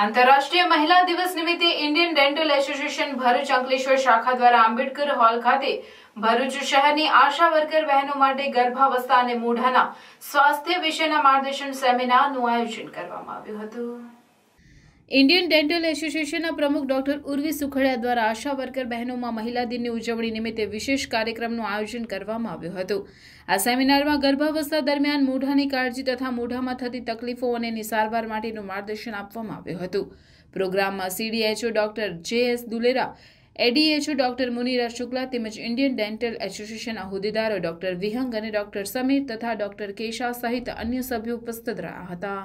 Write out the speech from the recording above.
આંતરરાષ્ટ્રીય મહિલા દિવસ નિમિત્તે Indian dental association Bharuch Ankleshwar શાખા દ્વારા આંબેડકર હોલ ખાતે ભરૂચ શહેરની આશા વર્કર બહેનો માટે ગર્ભાવસ્થા અને મૂઢાના સ્વાસ્થ્ય વિશેના માર્ગદર્શન સેમિનારનું આયોજન કરવામાં આવ્યું હતું ઇન્ડિયન ડેન્ટલ એસોસિએશનના પ્રમુખ ડોક્ટર ઉર્વી સુખડિયા દ્વારા આશા વર્કર બહેનોમાં મહિલા દિનની ઉજવણી નિમિત્તે વિશેષ કાર્યક્રમનું આયોજન કરવામાં આવ્યું હતું આ સેમિનારમાં ગર્ભાવસ્થા દરમિયાન મોઢાની કાળજી તથા મોઢામાં થતી તકલીફો અને સારવાર માટેનું માર્ગદર્શન આપવામાં આવ્યું હતું પ્રોગ્રામમાં CDHO doctor J S Dulera ADHO doctor Munira Shukla તેમજ ઇન્ડિયન ડેન્ટલ એસોસિએશનના હોદ્દેદારો ડોક્ટર વિહંગ અને ડોક્ટર સમીર તથા ડોક્ટર કેશા સહિત અન્ય સભ્યો ઉપસ્થિત રહ્યા હતા